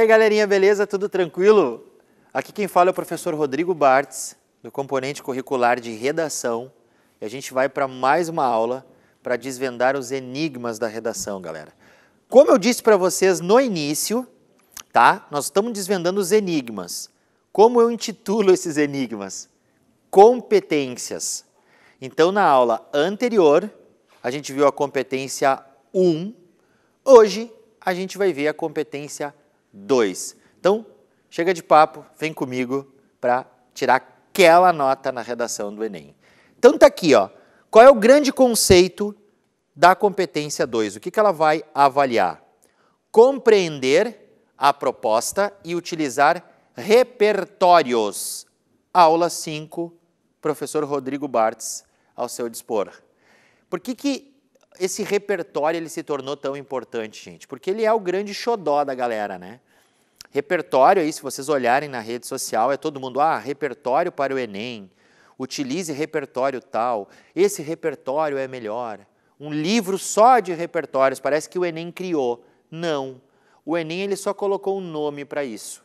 aí, galerinha, beleza? Tudo tranquilo? Aqui quem fala é o professor Rodrigo Bartz, do componente curricular de redação, e a gente vai para mais uma aula para desvendar os enigmas da redação, galera. Como eu disse para vocês no início, tá? Nós estamos desvendando os enigmas. Como eu intitulo esses enigmas? Competências. Então, na aula anterior, a gente viu a competência 1. Hoje, a gente vai ver a competência 2. Então, chega de papo, vem comigo para tirar aquela nota na redação do Enem. Então tá aqui, ó. Qual é o grande conceito da competência 2? O que, que ela vai avaliar? Compreender a proposta e utilizar repertórios. Aula 5, professor Rodrigo Bartz, ao seu dispor. Por que, que esse repertório ele se tornou tão importante, gente? Porque ele é o grande xodó da galera, né? Repertório aí, se vocês olharem na rede social, é todo mundo, ah, repertório para o Enem, utilize repertório tal, esse repertório é melhor. Um livro só de repertórios, parece que o Enem criou. Não, o Enem ele só colocou um nome para isso.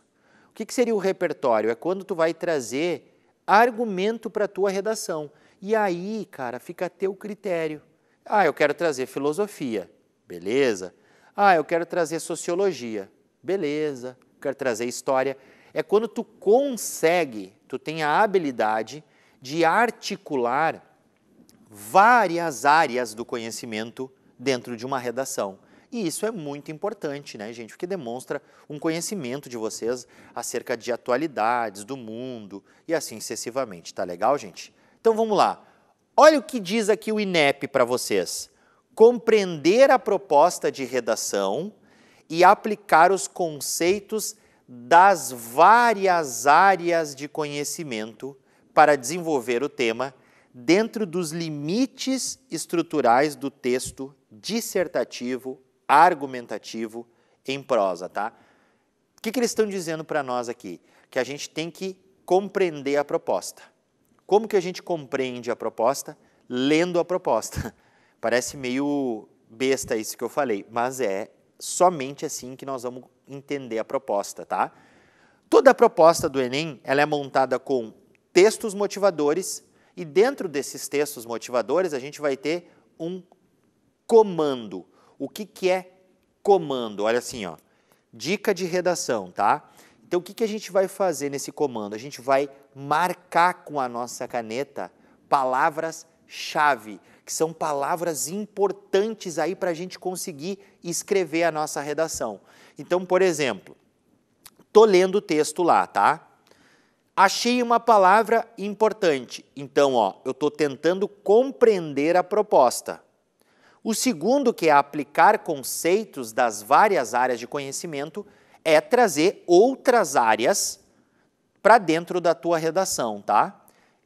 O que, que seria o repertório? É quando tu vai trazer argumento para a tua redação. E aí, cara, fica a teu critério. Ah, eu quero trazer filosofia. Beleza. Ah, eu quero trazer sociologia. Beleza. Eu quero trazer história. É quando tu consegue, tu tem a habilidade de articular várias áreas do conhecimento dentro de uma redação. E isso é muito importante, né, gente? Porque demonstra um conhecimento de vocês acerca de atualidades, do mundo e assim sucessivamente. Tá legal, gente? Então vamos lá. Olha o que diz aqui o INEP para vocês: compreender a proposta de redação e aplicar os conceitos das várias áreas de conhecimento para desenvolver o tema dentro dos limites estruturais do texto dissertativo, argumentativo em prosa, tá? O que, que eles estão dizendo para nós aqui? Que a gente tem que compreender a proposta como que a gente compreende a proposta? Lendo a proposta. Parece meio besta isso que eu falei, mas é somente assim que nós vamos entender a proposta, tá? Toda a proposta do Enem, ela é montada com textos motivadores e dentro desses textos motivadores a gente vai ter um comando. O que, que é comando? Olha assim, ó. Dica de redação, tá? Então, o que, que a gente vai fazer nesse comando? A gente vai marcar com a nossa caneta palavras-chave, que são palavras importantes aí para a gente conseguir escrever a nossa redação. Então, por exemplo, tô lendo o texto lá, tá? Achei uma palavra importante. Então, ó, eu estou tentando compreender a proposta. O segundo, que é aplicar conceitos das várias áreas de conhecimento, é trazer outras áreas para dentro da tua redação, tá?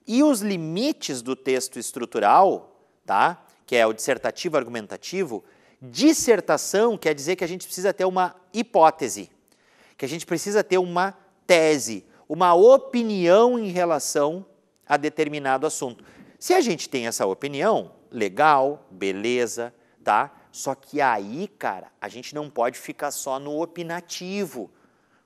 E os limites do texto estrutural, tá? Que é o dissertativo argumentativo, dissertação quer dizer que a gente precisa ter uma hipótese, que a gente precisa ter uma tese, uma opinião em relação a determinado assunto. Se a gente tem essa opinião, legal, beleza, tá? Só que aí, cara, a gente não pode ficar só no opinativo.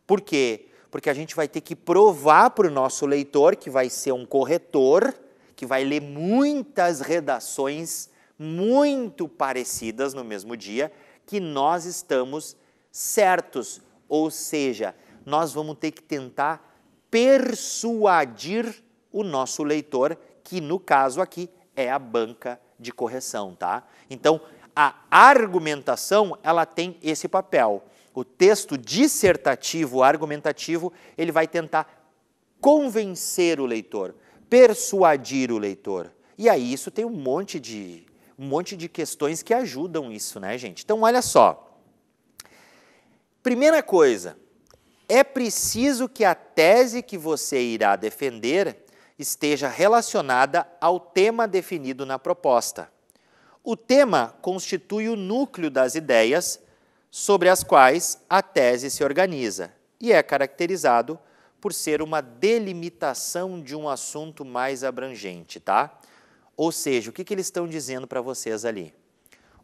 Por quê? Porque a gente vai ter que provar para o nosso leitor, que vai ser um corretor, que vai ler muitas redações muito parecidas no mesmo dia, que nós estamos certos. Ou seja, nós vamos ter que tentar persuadir o nosso leitor, que no caso aqui é a banca de correção, tá? Então, a argumentação ela tem esse papel. O texto dissertativo, argumentativo, ele vai tentar convencer o leitor, persuadir o leitor. E aí isso tem um monte de um monte de questões que ajudam isso, né, gente? Então olha só. Primeira coisa, é preciso que a tese que você irá defender esteja relacionada ao tema definido na proposta. O tema constitui o núcleo das ideias sobre as quais a tese se organiza e é caracterizado por ser uma delimitação de um assunto mais abrangente, tá? Ou seja, o que, que eles estão dizendo para vocês ali?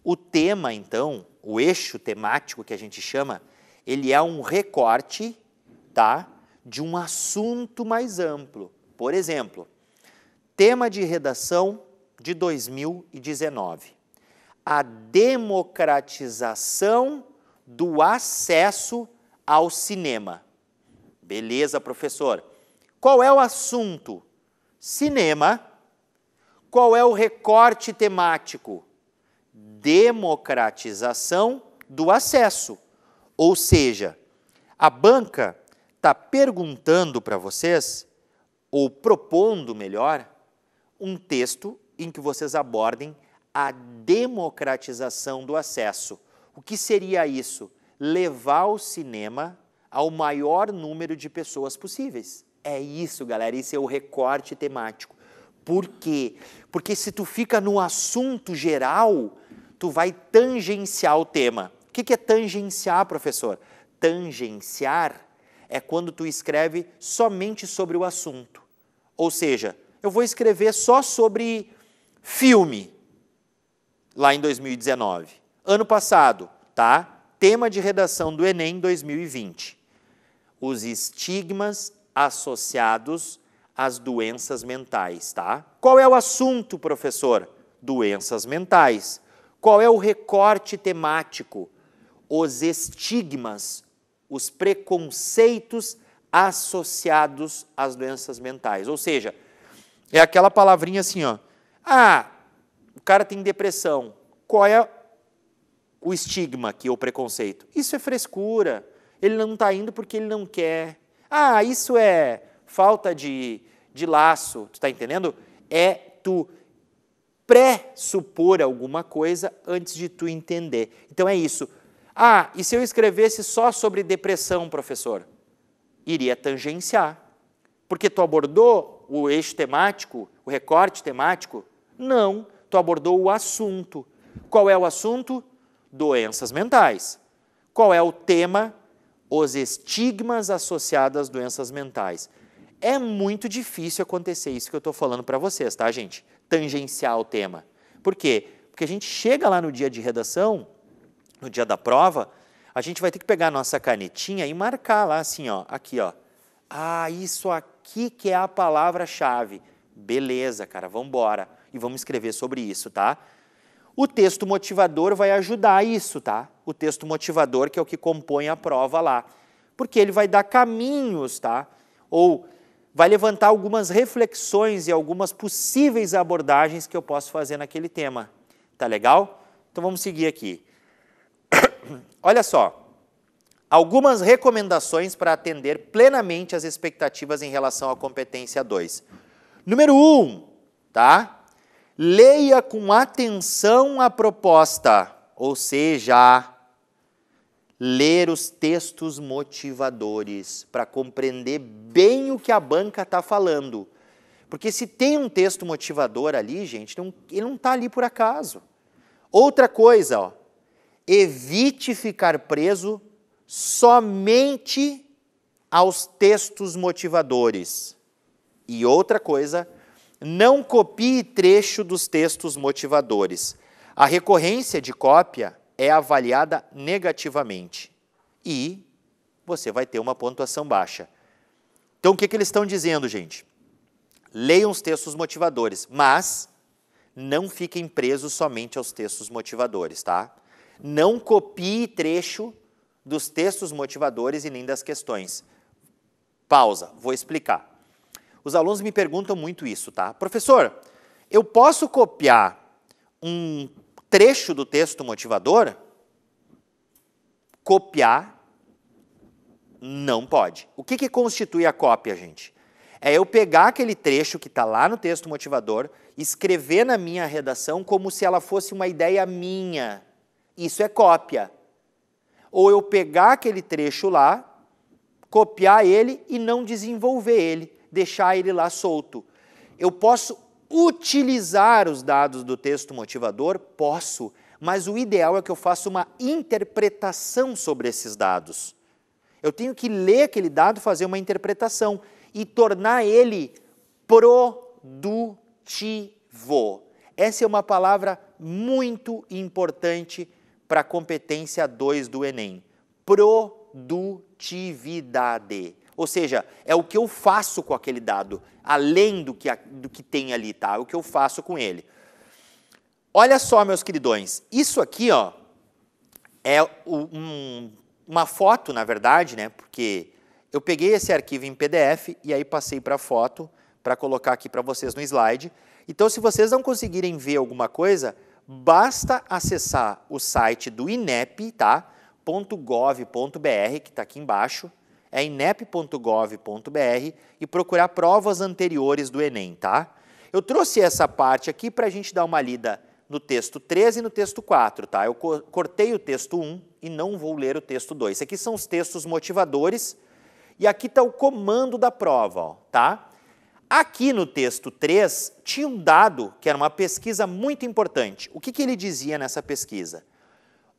O tema, então, o eixo temático que a gente chama, ele é um recorte, tá? De um assunto mais amplo. Por exemplo, tema de redação de 2019. A democratização do acesso ao cinema. Beleza, professor. Qual é o assunto? Cinema. Qual é o recorte temático? Democratização do acesso. Ou seja, a banca está perguntando para vocês, ou propondo melhor, um texto em que vocês abordem a democratização do acesso. O que seria isso? Levar o cinema ao maior número de pessoas possíveis. É isso, galera. Esse é o recorte temático. Por quê? Porque se tu fica no assunto geral, tu vai tangenciar o tema. O que é tangenciar, professor? Tangenciar é quando tu escreve somente sobre o assunto. Ou seja, eu vou escrever só sobre Filme, lá em 2019. Ano passado, tá? Tema de redação do Enem 2020. Os estigmas associados às doenças mentais, tá? Qual é o assunto, professor? Doenças mentais. Qual é o recorte temático? Os estigmas, os preconceitos associados às doenças mentais. Ou seja, é aquela palavrinha assim, ó. Ah, o cara tem depressão. Qual é o estigma aqui, o preconceito? Isso é frescura. Ele não está indo porque ele não quer. Ah, isso é falta de, de laço. Tu está entendendo? É tu pressupor alguma coisa antes de tu entender. Então é isso. Ah, e se eu escrevesse só sobre depressão, professor? Iria tangenciar. Porque tu abordou o eixo temático, o recorte temático, não, tu abordou o assunto. Qual é o assunto? Doenças mentais. Qual é o tema? Os estigmas associados às doenças mentais. É muito difícil acontecer isso que eu estou falando para vocês, tá, gente? Tangenciar o tema. Por quê? Porque a gente chega lá no dia de redação, no dia da prova, a gente vai ter que pegar a nossa canetinha e marcar lá assim, ó, aqui, ó. Ah, isso aqui que é a palavra-chave. Beleza, cara, vamos embora e vamos escrever sobre isso, tá? O texto motivador vai ajudar isso, tá? O texto motivador que é o que compõe a prova lá, porque ele vai dar caminhos, tá? Ou vai levantar algumas reflexões e algumas possíveis abordagens que eu posso fazer naquele tema. Tá legal? Então vamos seguir aqui. Olha só. Algumas recomendações para atender plenamente as expectativas em relação à competência 2. Número 1, um, tá? leia com atenção a proposta, ou seja, ler os textos motivadores para compreender bem o que a banca está falando. Porque se tem um texto motivador ali, gente, ele não está ali por acaso. Outra coisa, ó, evite ficar preso somente aos textos motivadores. E outra coisa, não copie trecho dos textos motivadores. A recorrência de cópia é avaliada negativamente e você vai ter uma pontuação baixa. Então, o que, que eles estão dizendo, gente? Leiam os textos motivadores, mas não fiquem presos somente aos textos motivadores, tá? Não copie trecho dos textos motivadores e nem das questões. Pausa, vou explicar. Os alunos me perguntam muito isso, tá? Professor, eu posso copiar um trecho do texto motivador? Copiar não pode. O que, que constitui a cópia, gente? É eu pegar aquele trecho que está lá no texto motivador, escrever na minha redação como se ela fosse uma ideia minha. Isso é cópia. Ou eu pegar aquele trecho lá, copiar ele e não desenvolver ele deixar ele lá solto. Eu posso utilizar os dados do texto motivador? Posso, mas o ideal é que eu faça uma interpretação sobre esses dados. Eu tenho que ler aquele dado, fazer uma interpretação e tornar ele produtivo. Essa é uma palavra muito importante para a competência 2 do Enem. Produtividade. Ou seja, é o que eu faço com aquele dado, além do que, do que tem ali, tá? É o que eu faço com ele. Olha só, meus queridões, isso aqui, ó, é um, uma foto, na verdade, né? Porque eu peguei esse arquivo em PDF e aí passei para foto para colocar aqui para vocês no slide. Então, se vocês não conseguirem ver alguma coisa, basta acessar o site do inep, tá? .gov.br, que está aqui embaixo, é inep.gov.br e procurar provas anteriores do Enem, tá? Eu trouxe essa parte aqui para a gente dar uma lida no texto 13 e no texto 4, tá? Eu co cortei o texto 1 e não vou ler o texto 2. Aqui são os textos motivadores e aqui está o comando da prova, ó, tá? Aqui no texto 3 tinha um dado que era uma pesquisa muito importante. O que, que ele dizia nessa pesquisa?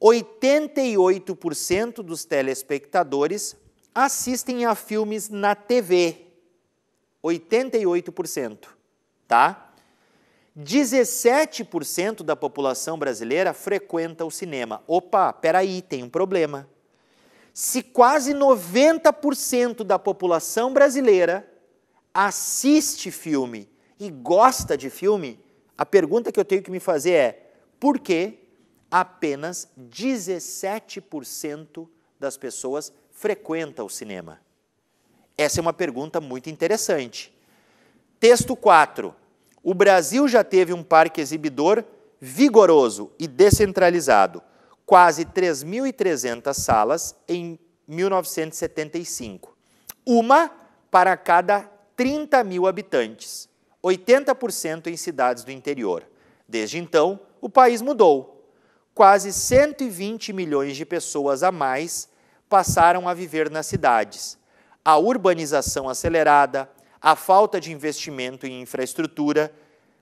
88% dos telespectadores assistem a filmes na TV, 88%, tá? 17% da população brasileira frequenta o cinema. Opa, peraí, tem um problema. Se quase 90% da população brasileira assiste filme e gosta de filme, a pergunta que eu tenho que me fazer é: por que apenas 17% das pessoas frequenta o cinema? Essa é uma pergunta muito interessante. Texto 4. O Brasil já teve um parque exibidor vigoroso e descentralizado, quase 3.300 salas em 1975, uma para cada 30 mil habitantes, 80% em cidades do interior. Desde então, o país mudou. Quase 120 milhões de pessoas a mais passaram a viver nas cidades. A urbanização acelerada, a falta de investimento em infraestrutura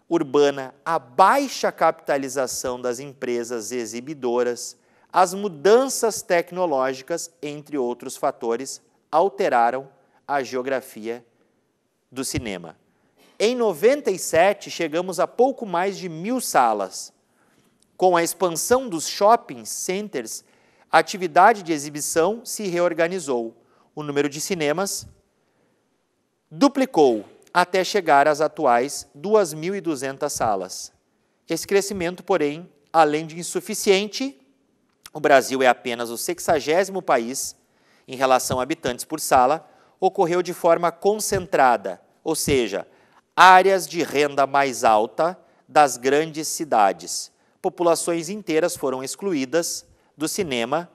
urbana, a baixa capitalização das empresas exibidoras, as mudanças tecnológicas, entre outros fatores, alteraram a geografia do cinema. Em 97, chegamos a pouco mais de mil salas. Com a expansão dos shopping centers, a atividade de exibição se reorganizou. O número de cinemas duplicou até chegar às atuais 2.200 salas. Esse crescimento, porém, além de insuficiente, o Brasil é apenas o 60 país em relação a habitantes por sala, ocorreu de forma concentrada, ou seja, áreas de renda mais alta das grandes cidades. Populações inteiras foram excluídas do cinema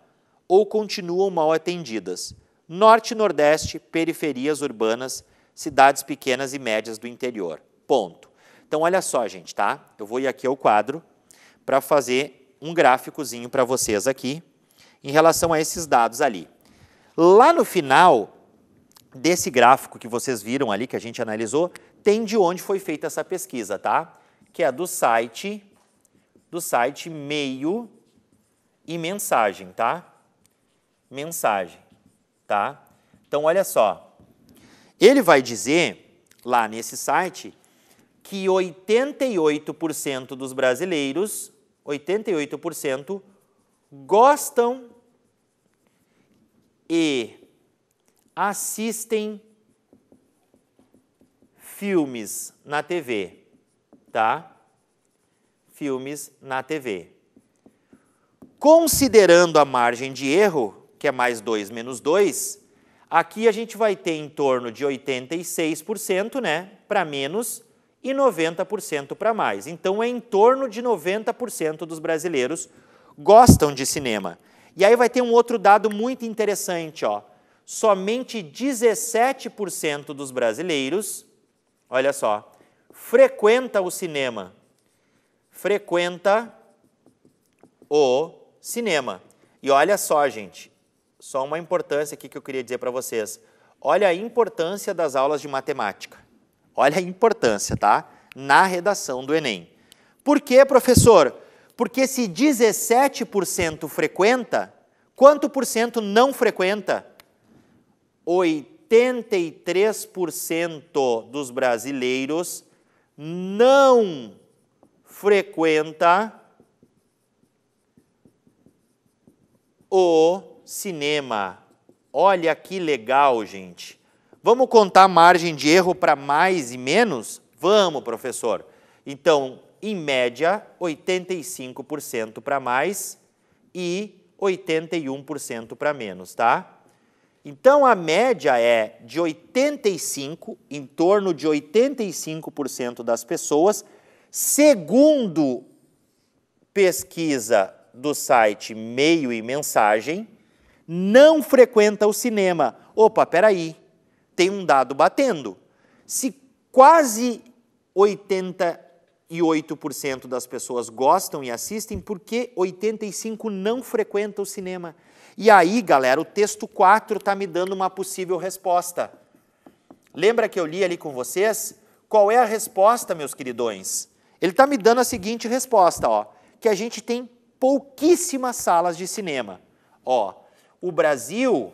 ou continuam mal atendidas. Norte e Nordeste, periferias urbanas, cidades pequenas e médias do interior. Ponto. Então, olha só, gente, tá? Eu vou ir aqui ao quadro para fazer um gráficozinho para vocês aqui em relação a esses dados ali. Lá no final desse gráfico que vocês viram ali, que a gente analisou, tem de onde foi feita essa pesquisa, tá? Que é do site, do site meio e mensagem, tá? Mensagem, tá? Então, olha só. Ele vai dizer, lá nesse site, que 88% dos brasileiros, 88% gostam e assistem filmes na TV, tá? Filmes na TV. Considerando a margem de erro, que é mais 2 menos 2, aqui a gente vai ter em torno de 86% né, para menos e 90% para mais. Então, é em torno de 90% dos brasileiros gostam de cinema. E aí vai ter um outro dado muito interessante, ó. Somente 17% dos brasileiros, olha só, frequenta o cinema. Frequenta o cinema. E olha só, gente, só uma importância aqui que eu queria dizer para vocês. Olha a importância das aulas de matemática. Olha a importância, tá? Na redação do Enem. Por quê, professor? Porque se 17% frequenta, quanto por cento não frequenta? 83% dos brasileiros não frequenta o cinema. Olha que legal, gente. Vamos contar margem de erro para mais e menos? Vamos, professor. Então, em média, 85% para mais e 81% para menos, tá? Então a média é de 85, em torno de 85% das pessoas, segundo pesquisa do site Meio e Mensagem não frequenta o cinema. Opa, peraí, tem um dado batendo. Se quase 88% das pessoas gostam e assistem, por que 85% não frequenta o cinema? E aí, galera, o texto 4 está me dando uma possível resposta. Lembra que eu li ali com vocês? Qual é a resposta, meus queridões? Ele está me dando a seguinte resposta, ó, que a gente tem pouquíssimas salas de cinema. Ó, o Brasil,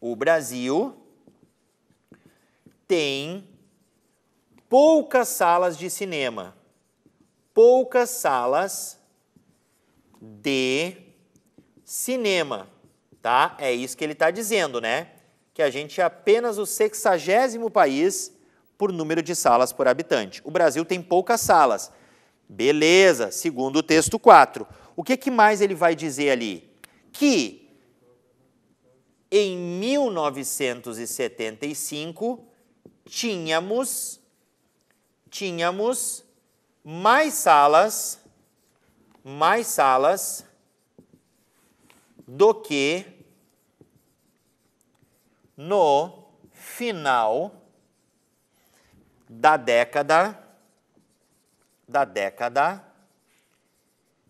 o Brasil tem poucas salas de cinema. Poucas salas de cinema, tá? É isso que ele está dizendo, né? Que a gente é apenas o sexagésimo país por número de salas por habitante. O Brasil tem poucas salas. Beleza, segundo o texto 4. O que, que mais ele vai dizer ali? Que em 1975 tínhamos tínhamos mais salas mais salas do que no final da década da década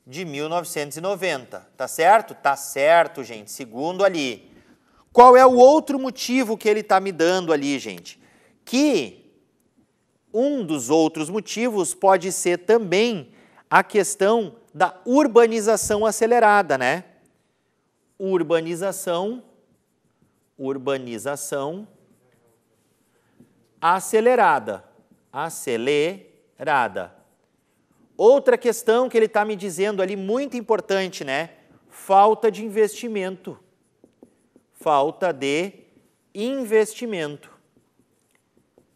de 1990, tá certo? Tá certo, gente, segundo ali. Qual é o outro motivo que ele está me dando ali, gente? Que um dos outros motivos pode ser também a questão da urbanização acelerada, né? Urbanização, urbanização acelerada, acelerada. Outra questão que ele está me dizendo ali, muito importante, né? Falta de investimento. Falta de investimento.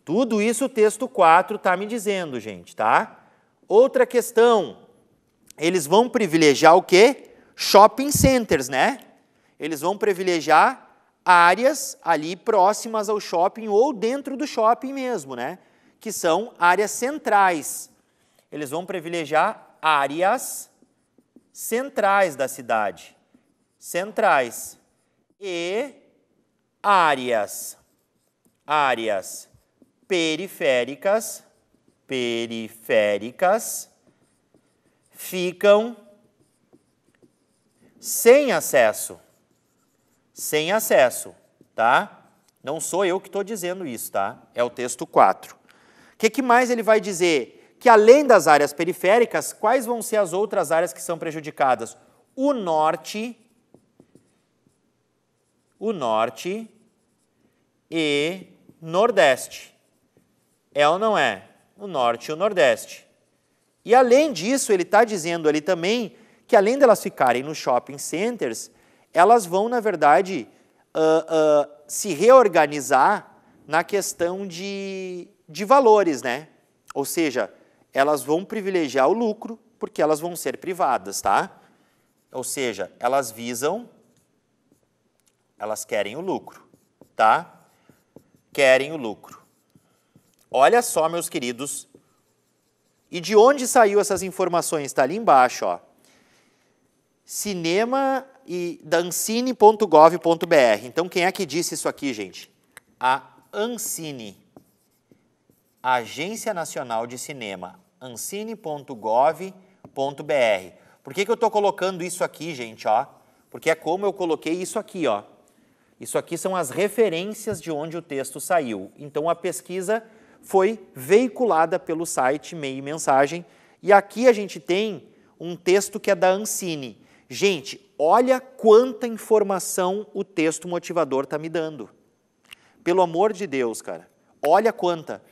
Tudo isso o texto 4 está me dizendo, gente, tá? Outra questão, eles vão privilegiar o quê? Shopping centers, né? Eles vão privilegiar áreas ali próximas ao shopping ou dentro do shopping mesmo, né? Que são áreas centrais eles vão privilegiar áreas centrais da cidade. Centrais. E áreas. Áreas periféricas. Periféricas. Ficam sem acesso. Sem acesso, tá? Não sou eu que estou dizendo isso, tá? É o texto 4. O que, que mais ele vai dizer? que além das áreas periféricas, quais vão ser as outras áreas que são prejudicadas? O norte, o norte e nordeste. É ou não é? O norte e o nordeste. E além disso, ele está dizendo ali também que além delas ficarem nos shopping centers, elas vão, na verdade, uh, uh, se reorganizar na questão de, de valores, né? Ou seja, elas vão privilegiar o lucro porque elas vão ser privadas, tá? Ou seja, elas visam, elas querem o lucro, tá? Querem o lucro. Olha só, meus queridos, e de onde saiu essas informações? Está ali embaixo, ó. Cinema e dancine.gov.br. Então, quem é que disse isso aqui, gente? A Ancine. Agência Nacional de Cinema, ancine.gov.br. Por que, que eu estou colocando isso aqui, gente? Ó? Porque é como eu coloquei isso aqui. Ó. Isso aqui são as referências de onde o texto saiu. Então, a pesquisa foi veiculada pelo site Meio Mensagem. E aqui a gente tem um texto que é da Ancine. Gente, olha quanta informação o texto motivador está me dando. Pelo amor de Deus, cara. Olha quanta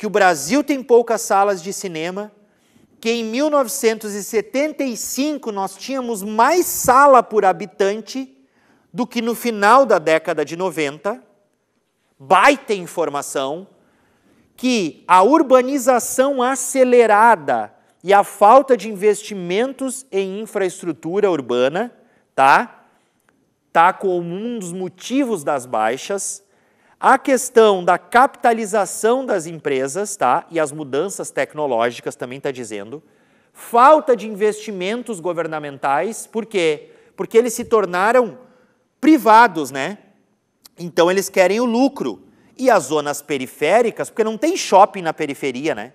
que o Brasil tem poucas salas de cinema, que em 1975 nós tínhamos mais sala por habitante do que no final da década de 90. Baita informação que a urbanização acelerada e a falta de investimentos em infraestrutura urbana, tá? Tá como um dos motivos das baixas a questão da capitalização das empresas, tá? E as mudanças tecnológicas também está dizendo. Falta de investimentos governamentais, por quê? Porque eles se tornaram privados, né? Então eles querem o lucro. E as zonas periféricas, porque não tem shopping na periferia, né?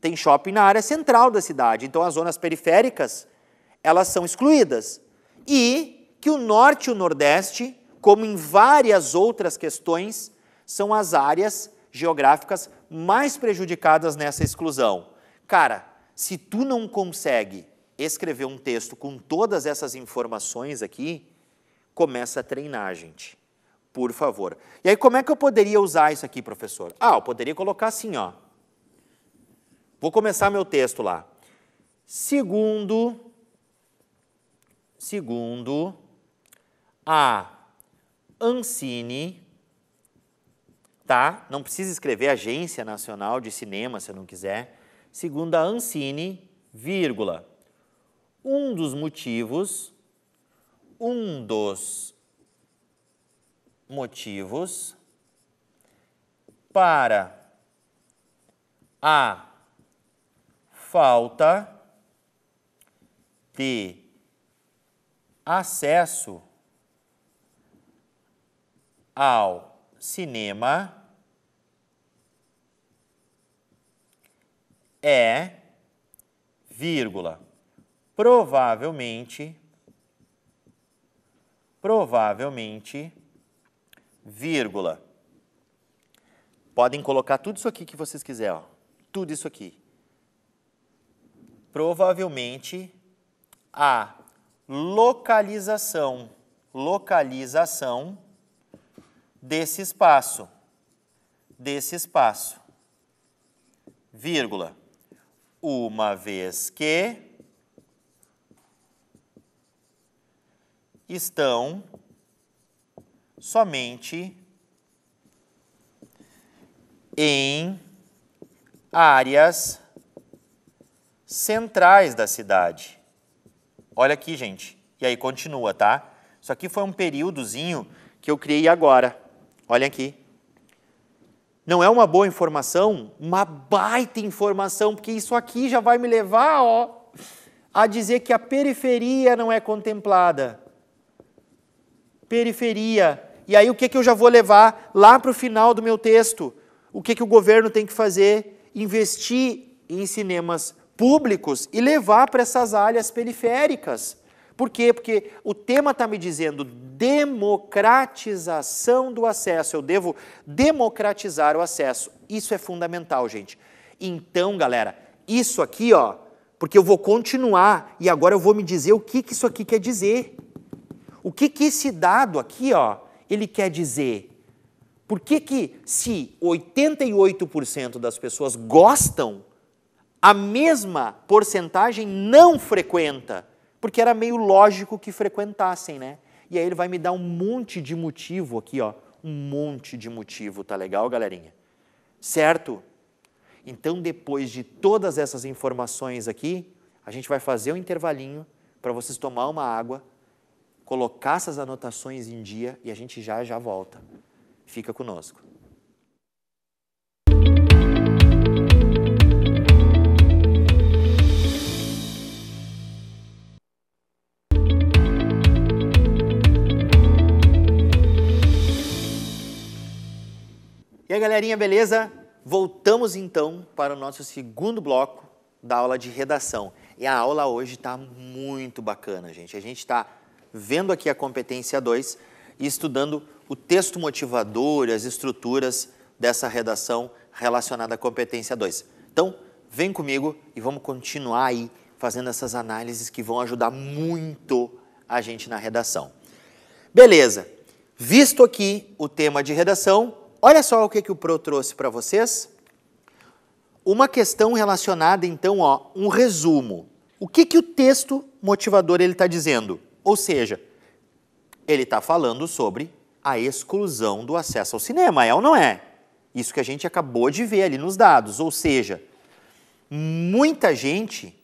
Tem shopping na área central da cidade. Então as zonas periféricas, elas são excluídas. E que o norte e o nordeste, como em várias outras questões, são as áreas geográficas mais prejudicadas nessa exclusão. Cara, se tu não consegue escrever um texto com todas essas informações aqui, começa a treinar, gente. Por favor. E aí, como é que eu poderia usar isso aqui, professor? Ah, eu poderia colocar assim, ó. Vou começar meu texto lá. Segundo, segundo a Ancine, tá? Não precisa escrever Agência Nacional de Cinema, se não quiser. Segundo a Ancine, vírgula, um dos motivos, um dos motivos para a falta de acesso ao cinema é, vírgula, provavelmente, provavelmente, vírgula. Podem colocar tudo isso aqui que vocês quiserem, ó. tudo isso aqui. Provavelmente a localização, localização desse espaço, desse espaço, vírgula uma vez que estão somente em áreas centrais da cidade. Olha aqui, gente. E aí continua, tá? Isso aqui foi um períodozinho que eu criei agora. Olha aqui. Não é uma boa informação? Uma baita informação, porque isso aqui já vai me levar ó, a dizer que a periferia não é contemplada. Periferia. E aí o que, que eu já vou levar lá para o final do meu texto? O que, que o governo tem que fazer? Investir em cinemas públicos e levar para essas áreas periféricas. Por quê? Porque o tema está me dizendo democratização do acesso. Eu devo democratizar o acesso. Isso é fundamental, gente. Então, galera, isso aqui, ó, porque eu vou continuar e agora eu vou me dizer o que, que isso aqui quer dizer. O que, que esse dado aqui, ó, ele quer dizer? Por que, que se 88% das pessoas gostam, a mesma porcentagem não frequenta? porque era meio lógico que frequentassem, né? E aí ele vai me dar um monte de motivo aqui, ó, um monte de motivo, tá legal, galerinha? Certo? Então, depois de todas essas informações aqui, a gente vai fazer um intervalinho para vocês tomar uma água, colocar essas anotações em dia e a gente já já volta. Fica conosco. galerinha, beleza? Voltamos então para o nosso segundo bloco da aula de redação. E a aula hoje está muito bacana, gente. A gente está vendo aqui a competência 2 e estudando o texto motivador e as estruturas dessa redação relacionada à competência 2. Então, vem comigo e vamos continuar aí fazendo essas análises que vão ajudar muito a gente na redação. Beleza, visto aqui o tema de redação, Olha só o que, que o Pro trouxe para vocês. Uma questão relacionada, então, ó, um resumo. O que, que o texto motivador ele está dizendo? Ou seja, ele está falando sobre a exclusão do acesso ao cinema, é ou não é? Isso que a gente acabou de ver ali nos dados. Ou seja, muita gente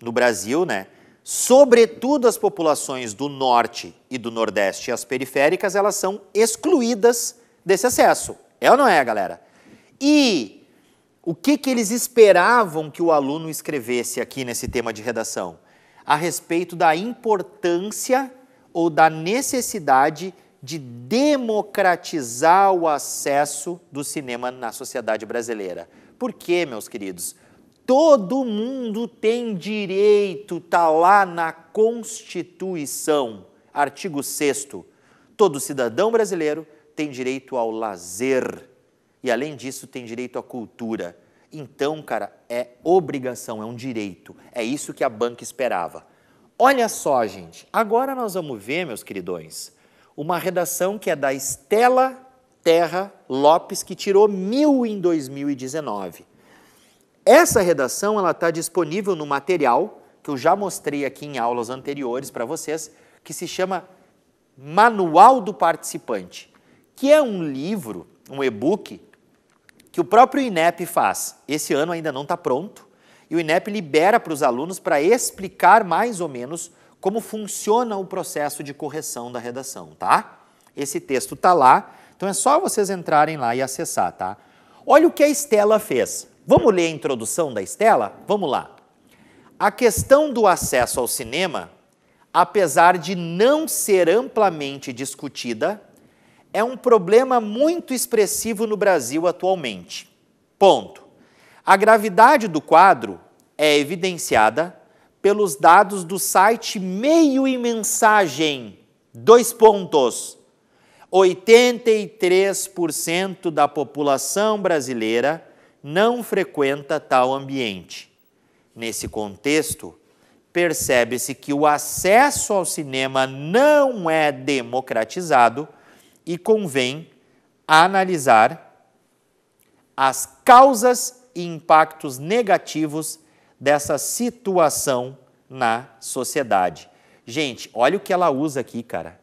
no Brasil, né, sobretudo as populações do norte e do nordeste e as periféricas, elas são excluídas desse acesso. É ou não é, galera? E o que, que eles esperavam que o aluno escrevesse aqui nesse tema de redação? A respeito da importância ou da necessidade de democratizar o acesso do cinema na sociedade brasileira. Por quê, meus queridos? Todo mundo tem direito, tá lá na Constituição, artigo 6 todo cidadão brasileiro tem direito ao lazer e, além disso, tem direito à cultura. Então, cara, é obrigação, é um direito. É isso que a banca esperava. Olha só, gente. Agora nós vamos ver, meus queridões, uma redação que é da Estela Terra Lopes, que tirou mil em 2019. Essa redação ela está disponível no material que eu já mostrei aqui em aulas anteriores para vocês, que se chama Manual do Participante que é um livro, um e-book, que o próprio INEP faz. Esse ano ainda não está pronto, e o INEP libera para os alunos para explicar mais ou menos como funciona o processo de correção da redação, tá? Esse texto está lá, então é só vocês entrarem lá e acessar, tá? Olha o que a Estela fez. Vamos ler a introdução da Estela? Vamos lá. A questão do acesso ao cinema, apesar de não ser amplamente discutida, é um problema muito expressivo no Brasil atualmente. Ponto. A gravidade do quadro é evidenciada pelos dados do site Meio e Mensagem. Dois pontos. 83% da população brasileira não frequenta tal ambiente. Nesse contexto, percebe-se que o acesso ao cinema não é democratizado e convém analisar as causas e impactos negativos dessa situação na sociedade. Gente, olha o que ela usa aqui, cara.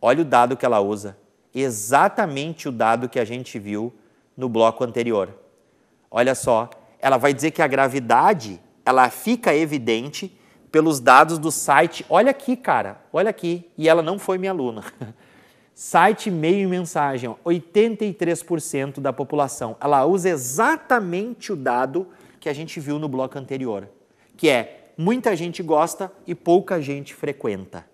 Olha o dado que ela usa. Exatamente o dado que a gente viu no bloco anterior. Olha só, ela vai dizer que a gravidade, ela fica evidente pelos dados do site. Olha aqui, cara, olha aqui. E ela não foi minha aluna. Site, e-mail e mensagem, 83% da população. Ela usa exatamente o dado que a gente viu no bloco anterior, que é muita gente gosta e pouca gente frequenta.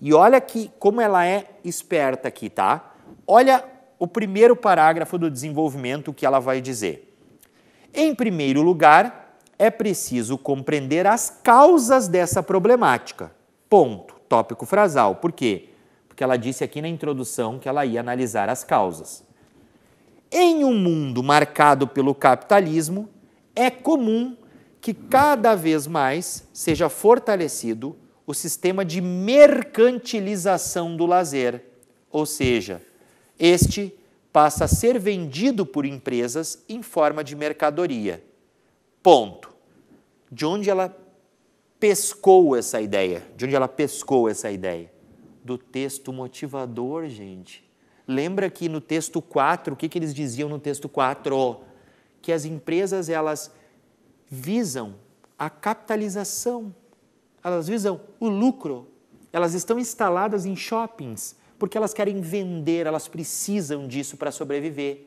E olha que como ela é esperta aqui, tá? Olha o primeiro parágrafo do desenvolvimento que ela vai dizer. Em primeiro lugar, é preciso compreender as causas dessa problemática. Ponto. Tópico frasal. Por quê? que ela disse aqui na introdução que ela ia analisar as causas. Em um mundo marcado pelo capitalismo, é comum que cada vez mais seja fortalecido o sistema de mercantilização do lazer, ou seja, este passa a ser vendido por empresas em forma de mercadoria. Ponto. De onde ela pescou essa ideia? De onde ela pescou essa ideia? do texto motivador, gente. Lembra que no texto 4, o que, que eles diziam no texto 4? Que as empresas, elas visam a capitalização, elas visam o lucro. Elas estão instaladas em shoppings porque elas querem vender, elas precisam disso para sobreviver.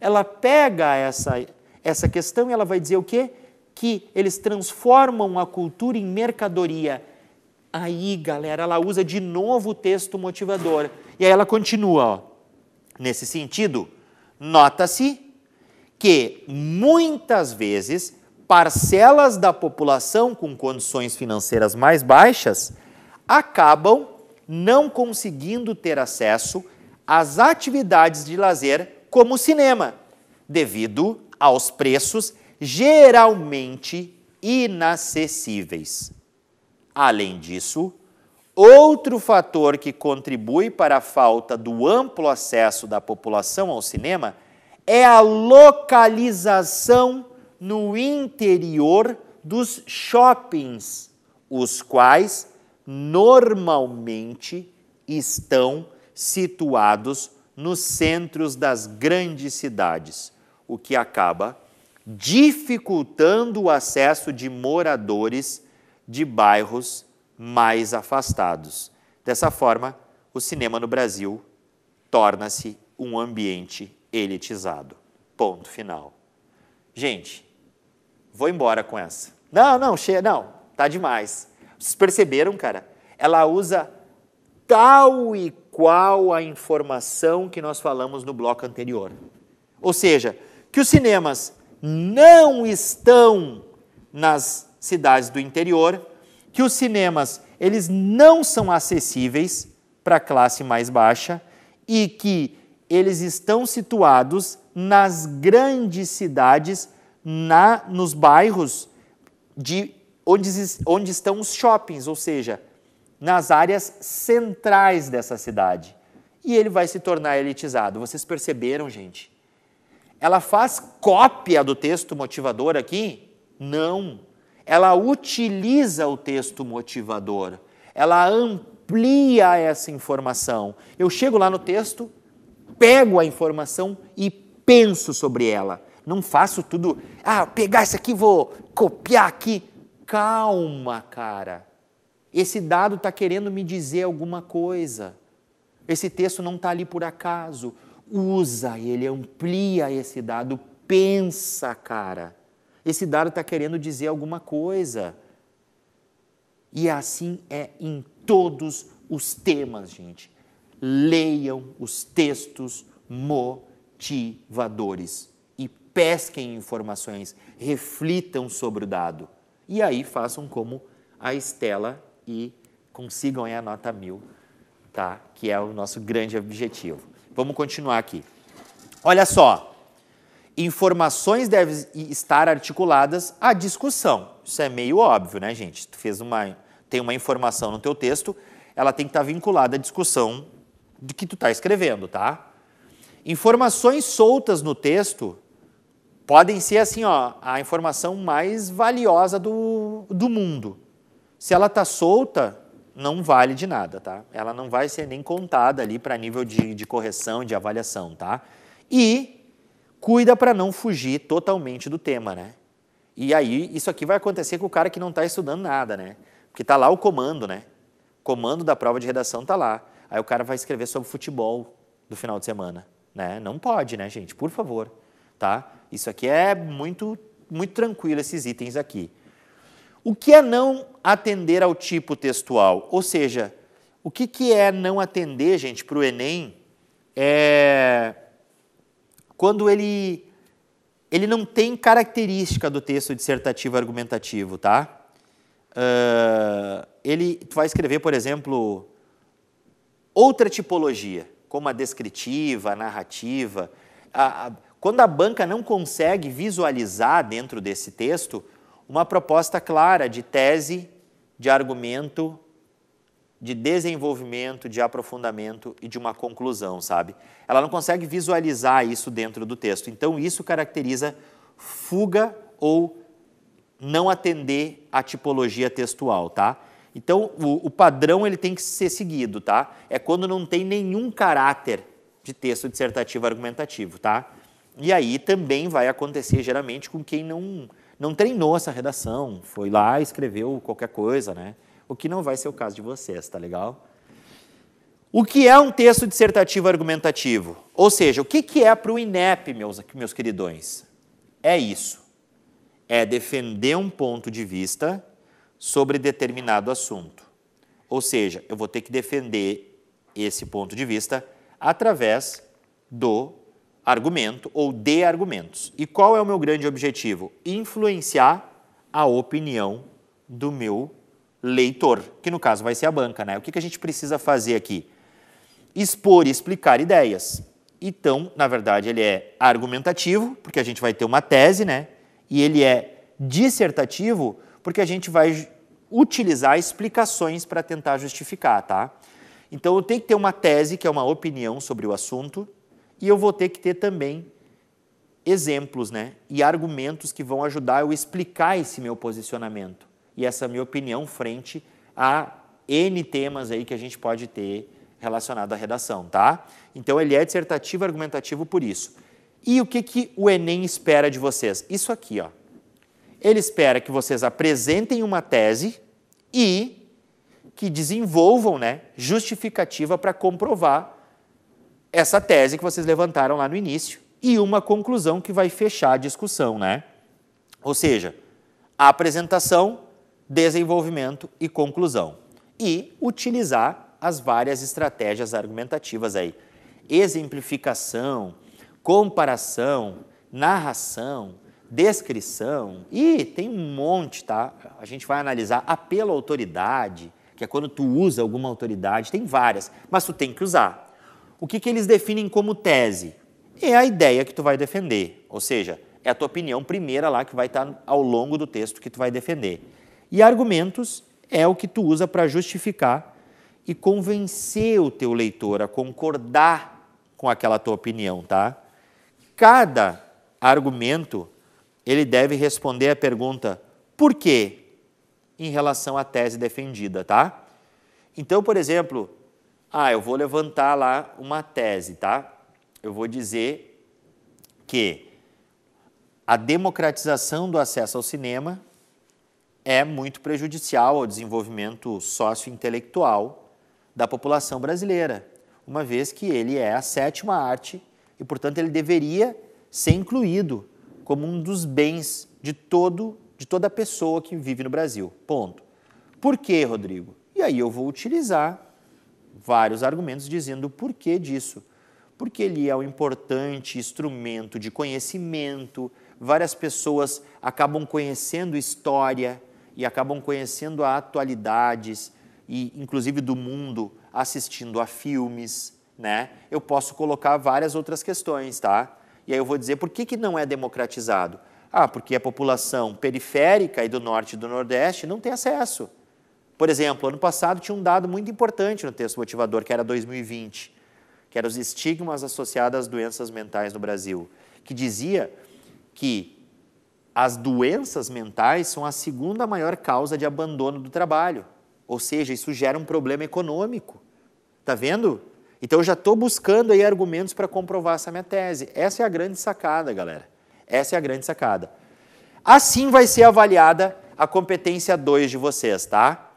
Ela pega essa, essa questão e ela vai dizer o quê? Que eles transformam a cultura em mercadoria Aí, galera, ela usa de novo o texto motivador. E aí ela continua, ó. Nesse sentido, nota-se que muitas vezes parcelas da população com condições financeiras mais baixas acabam não conseguindo ter acesso às atividades de lazer como o cinema, devido aos preços geralmente inacessíveis. Além disso, outro fator que contribui para a falta do amplo acesso da população ao cinema é a localização no interior dos shoppings, os quais normalmente estão situados nos centros das grandes cidades, o que acaba dificultando o acesso de moradores de bairros mais afastados. Dessa forma, o cinema no Brasil torna-se um ambiente elitizado. Ponto final. Gente, vou embora com essa. Não, não, cheia, não, tá demais. Vocês perceberam, cara? Ela usa tal e qual a informação que nós falamos no bloco anterior. Ou seja, que os cinemas não estão nas cidades do interior, que os cinemas eles não são acessíveis para a classe mais baixa e que eles estão situados nas grandes cidades, na nos bairros de onde, onde estão os shoppings, ou seja, nas áreas centrais dessa cidade. E ele vai se tornar elitizado. Vocês perceberam, gente? Ela faz cópia do texto motivador aqui? Não ela utiliza o texto motivador, ela amplia essa informação. Eu chego lá no texto, pego a informação e penso sobre ela. Não faço tudo, ah, pegar isso aqui, vou copiar aqui. Calma, cara. Esse dado está querendo me dizer alguma coisa. Esse texto não está ali por acaso. Usa ele, amplia esse dado, pensa, cara. Esse dado está querendo dizer alguma coisa. E assim é em todos os temas, gente. Leiam os textos motivadores e pesquem informações, reflitam sobre o dado. E aí façam como a Estela e consigam a nota mil, tá? Que é o nosso grande objetivo. Vamos continuar aqui. Olha só. Informações devem estar articuladas à discussão. Isso é meio óbvio, né, gente? Tu fez uma, tem uma informação no teu texto, ela tem que estar vinculada à discussão de que tu está escrevendo, tá? Informações soltas no texto podem ser assim, ó, a informação mais valiosa do, do mundo. Se ela está solta, não vale de nada, tá? Ela não vai ser nem contada ali para nível de, de correção, de avaliação, tá? E cuida para não fugir totalmente do tema, né? E aí isso aqui vai acontecer com o cara que não está estudando nada, né? Porque tá lá o comando, né? Comando da prova de redação tá lá. Aí o cara vai escrever sobre futebol do final de semana, né? Não pode, né, gente? Por favor, tá? Isso aqui é muito muito tranquilo esses itens aqui. O que é não atender ao tipo textual? Ou seja, o que, que é não atender, gente, para o Enem? É quando ele, ele não tem característica do texto dissertativo argumentativo, tá? Uh, ele tu vai escrever, por exemplo, outra tipologia, como a descritiva, a narrativa. A, a, quando a banca não consegue visualizar dentro desse texto uma proposta clara de tese, de argumento de desenvolvimento, de aprofundamento e de uma conclusão, sabe? Ela não consegue visualizar isso dentro do texto. Então, isso caracteriza fuga ou não atender à tipologia textual, tá? Então, o, o, padrão ele tem que ser seguido, tá? É quando não tem nenhum caráter de texto dissertativo argumentativo, tá? E aí também vai acontecer geralmente com quem não não treinou essa redação, foi lá escreveu qualquer coisa, né? o que não vai ser o caso de vocês, tá legal? O que é um texto dissertativo argumentativo? Ou seja, o que, que é para o INEP, meus, meus queridões? É isso. É defender um ponto de vista sobre determinado assunto. Ou seja, eu vou ter que defender esse ponto de vista através do argumento ou de argumentos. E qual é o meu grande objetivo? Influenciar a opinião do meu leitor, que no caso vai ser a banca. Né? O que, que a gente precisa fazer aqui? Expor e explicar ideias. Então, na verdade, ele é argumentativo, porque a gente vai ter uma tese, né? E ele é dissertativo, porque a gente vai utilizar explicações para tentar justificar, tá? Então, eu tenho que ter uma tese, que é uma opinião sobre o assunto, e eu vou ter que ter também exemplos, né? E argumentos que vão ajudar eu explicar esse meu posicionamento e essa é minha opinião frente a N temas aí que a gente pode ter relacionado à redação, tá? Então ele é dissertativo argumentativo por isso. E o que, que o Enem espera de vocês? Isso aqui, ó. Ele espera que vocês apresentem uma tese e que desenvolvam né, justificativa para comprovar essa tese que vocês levantaram lá no início e uma conclusão que vai fechar a discussão, né? Ou seja, a apresentação desenvolvimento e conclusão. E utilizar as várias estratégias argumentativas aí. Exemplificação, comparação, narração, descrição e tem um monte, tá? A gente vai analisar apelo à autoridade, que é quando tu usa alguma autoridade, tem várias, mas tu tem que usar. O que, que eles definem como tese? É a ideia que tu vai defender, ou seja, é a tua opinião primeira lá que vai estar ao longo do texto que tu vai defender. E argumentos é o que tu usa para justificar e convencer o teu leitor a concordar com aquela tua opinião, tá? Cada argumento ele deve responder a pergunta por quê em relação à tese defendida, tá? Então, por exemplo, ah, eu vou levantar lá uma tese, tá? Eu vou dizer que a democratização do acesso ao cinema é muito prejudicial ao desenvolvimento socio-intelectual da população brasileira, uma vez que ele é a sétima arte e, portanto, ele deveria ser incluído como um dos bens de todo de toda pessoa que vive no Brasil. Ponto. Por quê, Rodrigo? E aí eu vou utilizar vários argumentos dizendo o porquê disso. Porque ele é um importante instrumento de conhecimento, várias pessoas acabam conhecendo história, e acabam conhecendo atualidades e inclusive do mundo, assistindo a filmes, né? Eu posso colocar várias outras questões, tá? E aí eu vou dizer por que, que não é democratizado. Ah, porque a população periférica e do norte e do nordeste não tem acesso. Por exemplo, ano passado tinha um dado muito importante no texto motivador, que era 2020, que era os estigmas associados às doenças mentais no Brasil, que dizia que as doenças mentais são a segunda maior causa de abandono do trabalho, ou seja, isso gera um problema econômico. Tá vendo? Então eu já estou buscando aí argumentos para comprovar essa minha tese. Essa é a grande sacada, galera. Essa é a grande sacada. Assim vai ser avaliada a competência 2 de vocês, tá?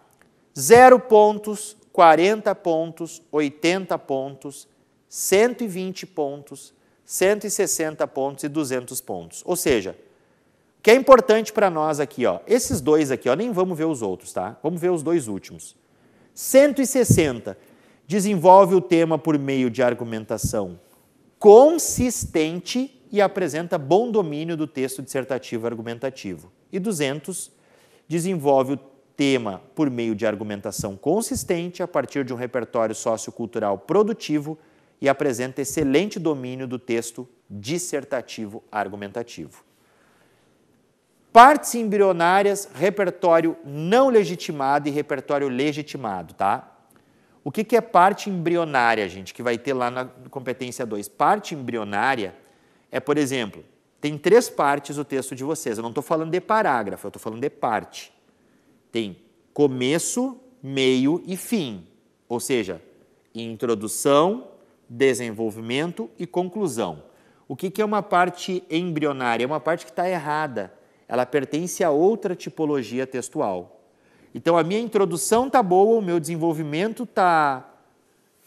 0 pontos, 40 pontos, 80 pontos, 120 pontos, 160 pontos e 200 pontos. Ou seja, que é importante para nós aqui, ó. Esses dois aqui, ó, nem vamos ver os outros, tá? Vamos ver os dois últimos. 160 desenvolve o tema por meio de argumentação consistente e apresenta bom domínio do texto dissertativo argumentativo. E 200 desenvolve o tema por meio de argumentação consistente a partir de um repertório sociocultural produtivo e apresenta excelente domínio do texto dissertativo argumentativo partes embrionárias, repertório não legitimado e repertório legitimado, tá? O que, que é parte embrionária, gente, que vai ter lá na competência 2? Parte embrionária é, por exemplo, tem três partes o texto de vocês. Eu não estou falando de parágrafo, eu estou falando de parte. Tem começo, meio e fim, ou seja, introdução, desenvolvimento e conclusão. O que, que é uma parte embrionária? É uma parte que está errada ela pertence a outra tipologia textual. Então a minha introdução tá boa, o meu desenvolvimento tá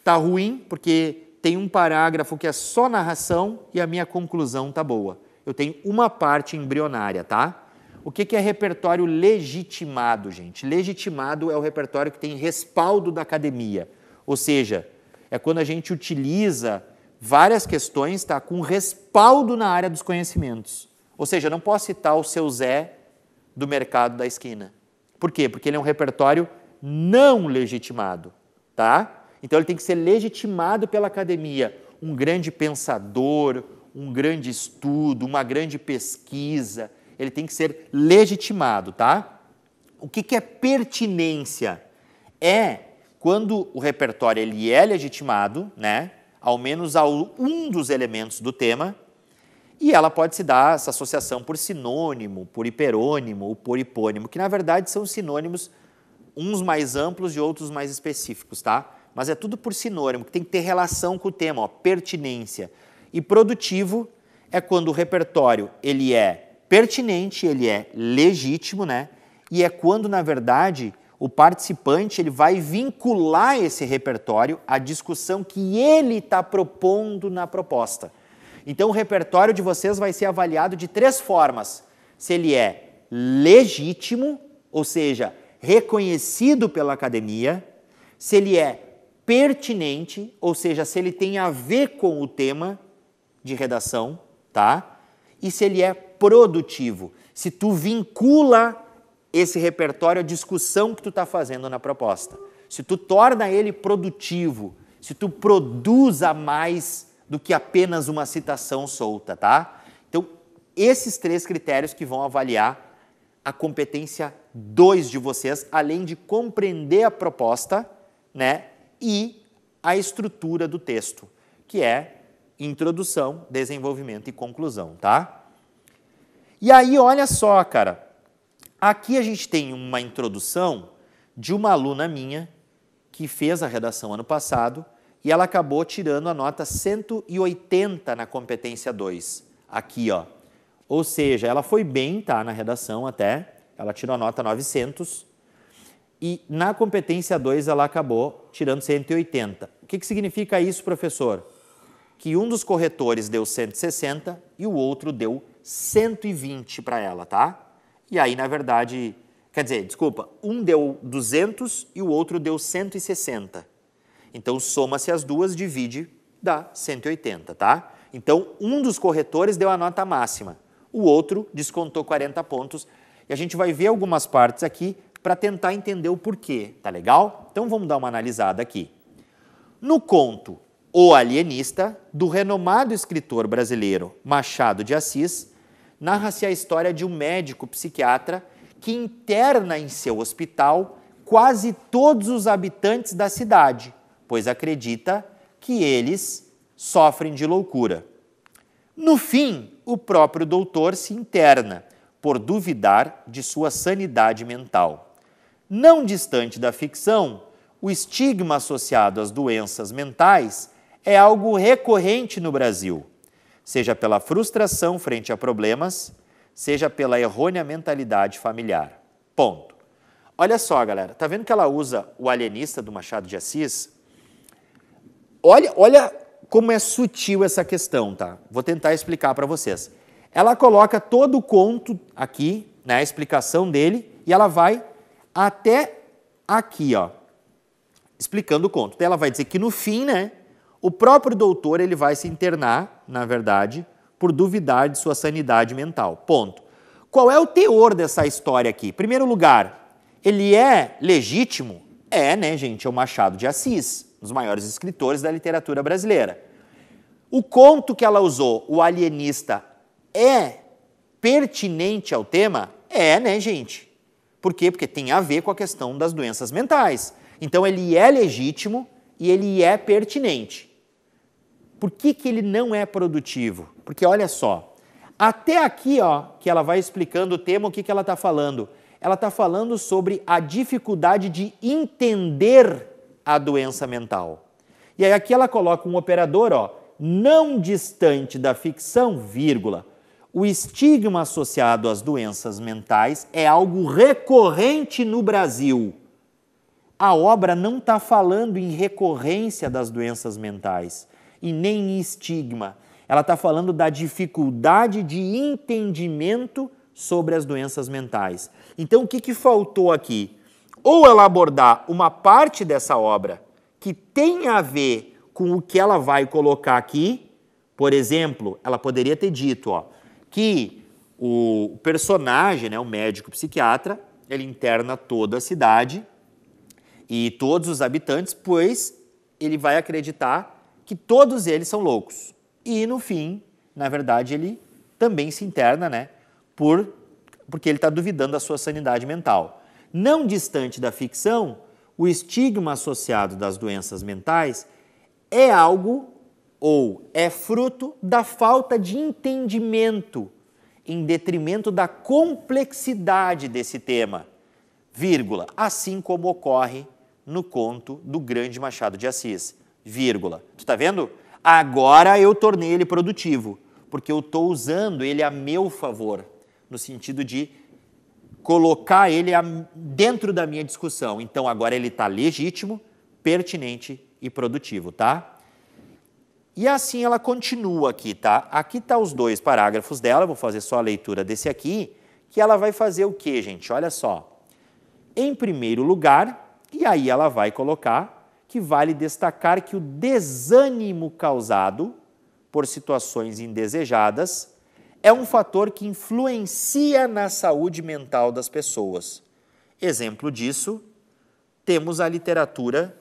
tá ruim, porque tem um parágrafo que é só narração e a minha conclusão tá boa. Eu tenho uma parte embrionária, tá? O que, que é repertório legitimado, gente? Legitimado é o repertório que tem respaldo da academia, ou seja, é quando a gente utiliza várias questões tá, com respaldo na área dos conhecimentos. Ou seja, não posso citar o seu Zé do mercado da esquina. Por quê? Porque ele é um repertório não legitimado, tá? Então ele tem que ser legitimado pela academia, um grande pensador, um grande estudo, uma grande pesquisa, ele tem que ser legitimado, tá? O que, que é pertinência? É quando o repertório ele é legitimado, né? Ao menos ao um dos elementos do tema, e ela pode se dar essa associação por sinônimo, por hiperônimo ou por hipônimo, que na verdade são sinônimos uns mais amplos e outros mais específicos, tá? Mas é tudo por sinônimo, que tem que ter relação com o tema, ó, pertinência. E produtivo é quando o repertório ele é pertinente, ele é legítimo, né? E é quando na verdade o participante ele vai vincular esse repertório à discussão que ele está propondo na proposta. Então o repertório de vocês vai ser avaliado de três formas: se ele é legítimo, ou seja, reconhecido pela academia, se ele é pertinente, ou seja, se ele tem a ver com o tema de redação, tá? E se ele é produtivo, se tu vincula esse repertório à discussão que tu está fazendo na proposta. Se tu torna ele produtivo, se tu produz a mais do que apenas uma citação solta, tá? Então, esses três critérios que vão avaliar a competência 2 de vocês, além de compreender a proposta, né, e a estrutura do texto, que é introdução, desenvolvimento e conclusão, tá? E aí, olha só, cara, aqui a gente tem uma introdução de uma aluna minha que fez a redação ano passado, e ela acabou tirando a nota 180 na competência 2, aqui, ó. Ou seja, ela foi bem, tá, na redação até, ela tirou a nota 900, e na competência 2 ela acabou tirando 180. O que, que significa isso, professor? Que um dos corretores deu 160 e o outro deu 120 para ela, tá? E aí, na verdade, quer dizer, desculpa, um deu 200 e o outro deu 160. Então, soma-se as duas, divide, dá 180, tá? Então, um dos corretores deu a nota máxima, o outro descontou 40 pontos. E a gente vai ver algumas partes aqui para tentar entender o porquê, tá legal? Então, vamos dar uma analisada aqui. No conto O Alienista, do renomado escritor brasileiro Machado de Assis, narra-se a história de um médico psiquiatra que interna em seu hospital quase todos os habitantes da cidade pois acredita que eles sofrem de loucura. No fim, o próprio doutor se interna por duvidar de sua sanidade mental. Não distante da ficção, o estigma associado às doenças mentais é algo recorrente no Brasil, seja pela frustração frente a problemas, seja pela errônea mentalidade familiar. Ponto. Olha só, galera, tá vendo que ela usa o alienista do Machado de Assis Olha, olha como é sutil essa questão, tá? Vou tentar explicar para vocês. Ela coloca todo o conto aqui, né, a explicação dele, e ela vai até aqui, ó, explicando o conto. Então ela vai dizer que no fim, né, o próprio doutor ele vai se internar, na verdade, por duvidar de sua sanidade mental. Ponto. Qual é o teor dessa história aqui? Primeiro lugar, ele é legítimo? É, né, gente? É o Machado de Assis dos maiores escritores da literatura brasileira. O conto que ela usou, O Alienista, é pertinente ao tema? É, né, gente? Por quê? Porque tem a ver com a questão das doenças mentais. Então ele é legítimo e ele é pertinente. Por que, que ele não é produtivo? Porque olha só, até aqui ó, que ela vai explicando o tema, o que, que ela está falando? Ela está falando sobre a dificuldade de entender a doença mental. E aí aqui ela coloca um operador, ó, não distante da ficção, vírgula. O estigma associado às doenças mentais é algo recorrente no Brasil. A obra não está falando em recorrência das doenças mentais e nem em estigma. Ela está falando da dificuldade de entendimento sobre as doenças mentais. Então, o que, que faltou aqui? ou ela abordar uma parte dessa obra que tem a ver com o que ela vai colocar aqui. Por exemplo, ela poderia ter dito ó, que o personagem, né, o médico psiquiatra, ele interna toda a cidade e todos os habitantes, pois ele vai acreditar que todos eles são loucos. E no fim, na verdade, ele também se interna, né, por porque ele está duvidando da sua sanidade mental. Não distante da ficção, o estigma associado das doenças mentais é algo ou é fruto da falta de entendimento em detrimento da complexidade desse tema, vírgula, assim como ocorre no conto do grande Machado de Assis, vírgula. Tu tá vendo? Agora eu tornei ele produtivo, porque eu estou usando ele a meu favor, no sentido de colocar ele dentro da minha discussão. Então agora ele está legítimo, pertinente e produtivo, tá? E assim ela continua aqui, tá? Aqui tá os dois parágrafos dela, vou fazer só a leitura desse aqui, que ela vai fazer o quê, gente? Olha só. Em primeiro lugar, e aí ela vai colocar que vale destacar que o desânimo causado por situações indesejadas é um fator que influencia na saúde mental das pessoas. Exemplo disso, temos a literatura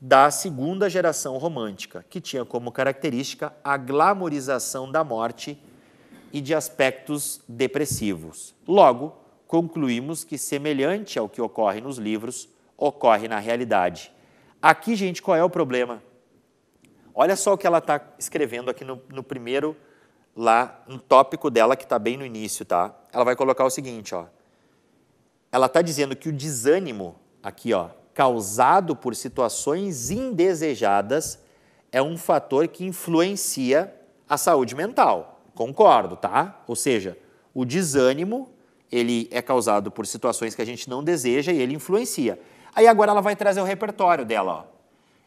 da segunda geração romântica, que tinha como característica a glamorização da morte e de aspectos depressivos. Logo, concluímos que, semelhante ao que ocorre nos livros, ocorre na realidade. Aqui, gente, qual é o problema? Olha só o que ela está escrevendo aqui no, no primeiro lá um tópico dela que está bem no início, tá? Ela vai colocar o seguinte, ó. Ela está dizendo que o desânimo, aqui, ó, causado por situações indesejadas, é um fator que influencia a saúde mental. Concordo, tá? Ou seja, o desânimo, ele é causado por situações que a gente não deseja e ele influencia. Aí agora ela vai trazer o repertório dela, ó.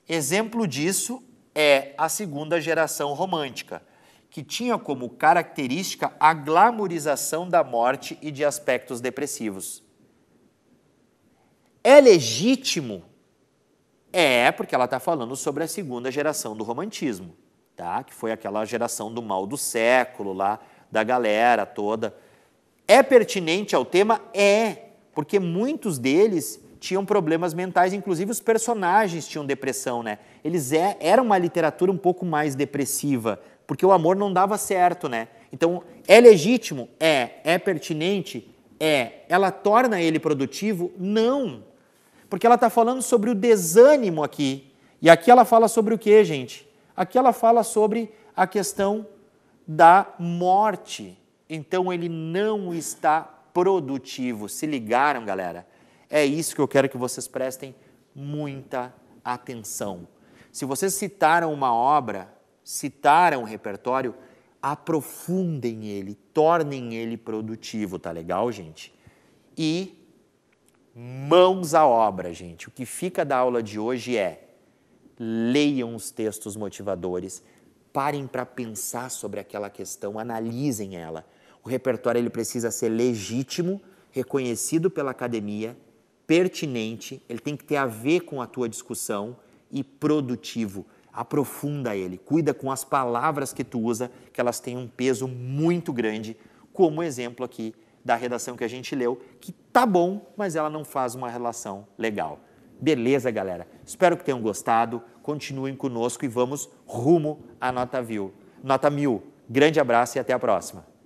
Exemplo disso é a segunda geração romântica que tinha como característica a glamorização da morte e de aspectos depressivos. É legítimo? É, porque ela está falando sobre a segunda geração do romantismo, tá? que foi aquela geração do mal do século lá, da galera toda. É pertinente ao tema? É, porque muitos deles tinham problemas mentais, inclusive os personagens tinham depressão, né? Eles é, era uma literatura um pouco mais depressiva porque o amor não dava certo, né? Então, é legítimo? É. É pertinente? É. Ela torna ele produtivo? Não. Porque ela está falando sobre o desânimo aqui. E aqui ela fala sobre o que, gente? Aqui ela fala sobre a questão da morte. Então, ele não está produtivo. Se ligaram, galera? É isso que eu quero que vocês prestem muita atenção. Se vocês citaram uma obra, citaram é o repertório, aprofundem ele, tornem ele produtivo, tá legal, gente? E mãos à obra, gente. O que fica da aula de hoje é leiam os textos motivadores, parem para pensar sobre aquela questão, analisem ela. O repertório ele precisa ser legítimo, reconhecido pela academia, pertinente, ele tem que ter a ver com a tua discussão e produtivo aprofunda ele, cuida com as palavras que tu usa, que elas têm um peso muito grande, como exemplo aqui da redação que a gente leu, que tá bom, mas ela não faz uma relação legal. Beleza, galera? Espero que tenham gostado. Continuem conosco e vamos rumo à nota, view, nota mil. Grande abraço e até a próxima.